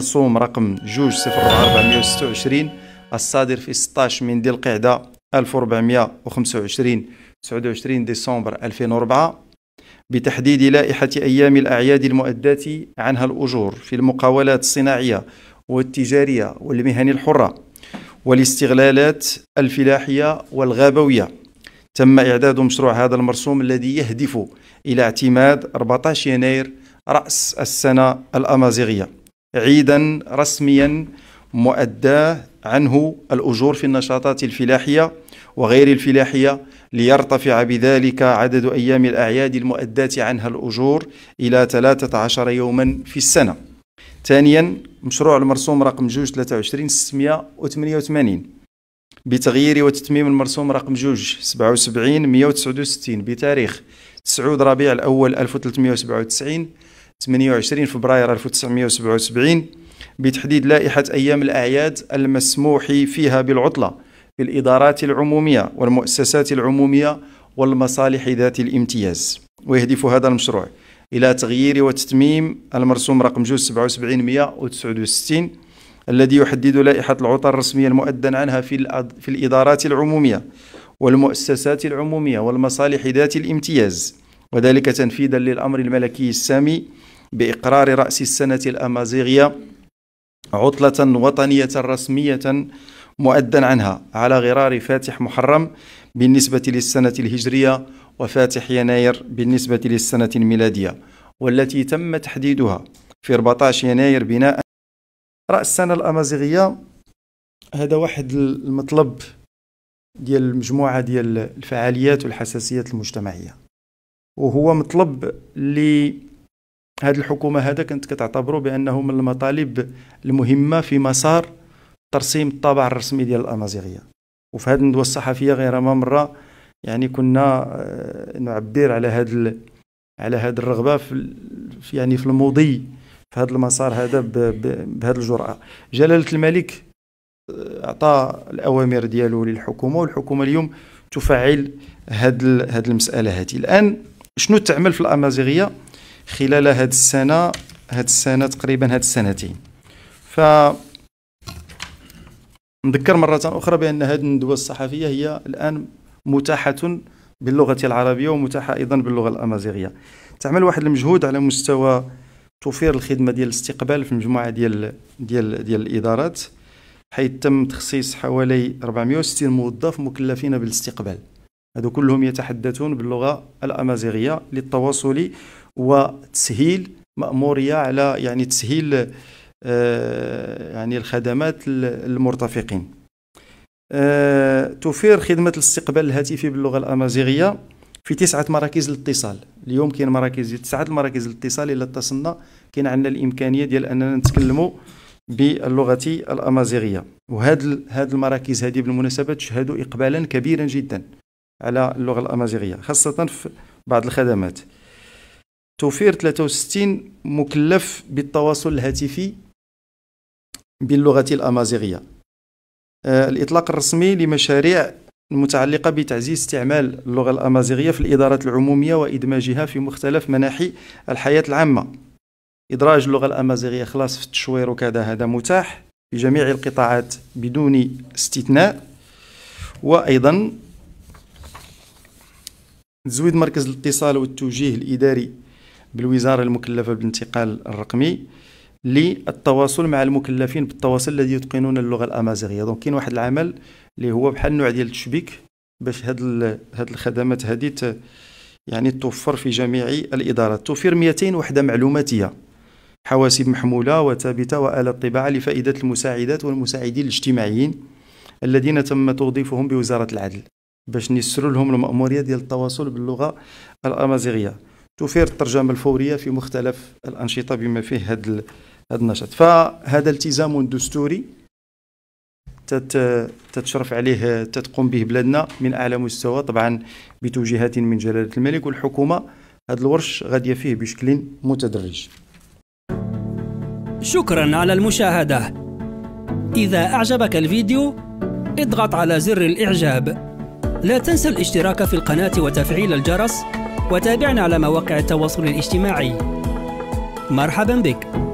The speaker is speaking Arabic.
مرسوم رقم جوج صفر وستة وعشرين الصادر في 16 من ذي القعدة 1425 29 ديسمبر 2004 بتحديد لائحة أيام الأعياد المؤداة عنها الأجور في المقاولات الصناعية والتجارية والمهن الحرة والاستغلالات الفلاحية والغابوية تم إعداد مشروع هذا المرسوم الذي يهدف إلى اعتماد 14 يناير رأس السنة الأمازيغية عيدا رسميا مؤداه عنه الأجور في النشاطات الفلاحية وغير الفلاحية ليرتفع بذلك عدد أيام الأعياد المؤداة عنها الأجور إلى 13 يوما في السنة ثانيا مشروع المرسوم رقم 2 23 688 بتغيير وتتميم المرسوم رقم 2 77 169 بتاريخ 9 ربيع الأول 1397 28 فبراير 1977 بتحديد لائحة أيام الأعياد المسموح فيها بالعطلة في الإدارات العمومية والمؤسسات العمومية والمصالح ذات الامتياز ويهدف هذا المشروع إلى تغيير وتتميم المرسوم رقم جوز 169 الذي يحدد لائحة العطل الرسمية المؤذن عنها في, في الإدارات العمومية والمؤسسات العمومية والمصالح ذات الامتياز وذلك تنفيذا للأمر الملكي السامي بإقرار رأس السنة الأمازيغية عطلة وطنية رسمية مؤدا عنها على غرار فاتح محرم بالنسبة للسنة الهجرية وفاتح يناير بالنسبة للسنة الميلادية والتي تم تحديدها في 14 يناير بناء رأس السنة الأمازيغية هذا واحد المطلب ديال المجموعة ديال الفعاليات والحساسيات المجتمعية وهو مطلب اللي هذه الحكومه هذا كانت كتعتبره بانه من المطالب المهمه في مسار ترسيم الطابع الرسمي ديال الامازيغيه وفي هذه الندوه الصحفيه غير ما مره يعني كنا آه، نعبر على هذا على هاد الرغبه في يعني في المضي في هذا المسار هذا بهذه الجرأه جلاله الملك آه، اعطى الاوامر ديالو للحكومه والحكومه اليوم تفعل هذه هذه المساله هذه الان شنو تعمل في الامازيغيه خلال هذه السنة هذه السنة تقريبا هذه السنتين ف نذكر مرة أخرى بأن هذه الندوة الصحفية هي الآن متاحة باللغة العربية ومتاحة أيضا باللغة الأمازيغية تعمل واحد المجهود على مستوى توفير الخدمة ديال الاستقبال في مجموعة ديال ديال ديال الإدارات حيث تم تخصيص حوالي 460 موظف مكلفين بالاستقبال هذو كلهم يتحدثون باللغة الأمازيغية للتواصل وتسهيل مأمورية على يعني تسهيل آه، يعني الخدمات للمرتفقين آه، توفير خدمة الاستقبال الهاتفي باللغة الأمازيغية في تسعة مراكز الاتصال اليوم كاين مراكز تسعة المراكز الاتصال إلا اتصلنا كاين عندنا الإمكانية ديال أننا نتكلموا باللغة الأمازيغية وهاد هاد المراكز هذه بالمناسبة تشهد إقبالا كبيرا جدا على اللغة الأمازيغية خاصة في بعض الخدمات توفير 63 مكلف بالتواصل الهاتفي باللغة الأمازيغية آه، الإطلاق الرسمي لمشاريع المتعلقة بتعزيز استعمال اللغة الأمازيغية في الإدارات العمومية وإدماجها في مختلف مناحي الحياة العامة إدراج اللغة الأمازيغية خلاص في التشوير وكذا هذا متاح في جميع القطاعات بدون استثناء وأيضا تزويد مركز الاتصال والتوجيه الإداري بالوزارة المكلفة بالانتقال الرقمي للتواصل مع المكلفين بالتواصل الذي يتقنون اللغة الأمازيغية دونك كاين واحد العمل اللي هو بحال نوع ديال التشبيك باش هاد هاد الخدمات هادي يعني توفر في جميع الإدارات توفير 200 وحدة معلوماتية حواسيب محمولة وثابتة وآلات طباعة لفائدة المساعدات والمساعدين الاجتماعيين الذين تم توظيفهم بوزارة العدل باش نيسروا لهم المأمورية ديال التواصل باللغة الأمازيغية توفير الترجمة الفورية في مختلف الأنشطة بما فيه هذا النشاط فهذا التزام دستوري تتشرف عليه تتقوم به بلادنا من أعلى مستوى طبعا بتوجيهات من جلالة الملك والحكومة هذا الورش غادي فيه بشكل متدرج شكرا على المشاهدة إذا أعجبك الفيديو اضغط على زر الإعجاب لا تنسى الاشتراك في القناة وتفعيل الجرس وتابعنا على مواقع التواصل الاجتماعي مرحبا بك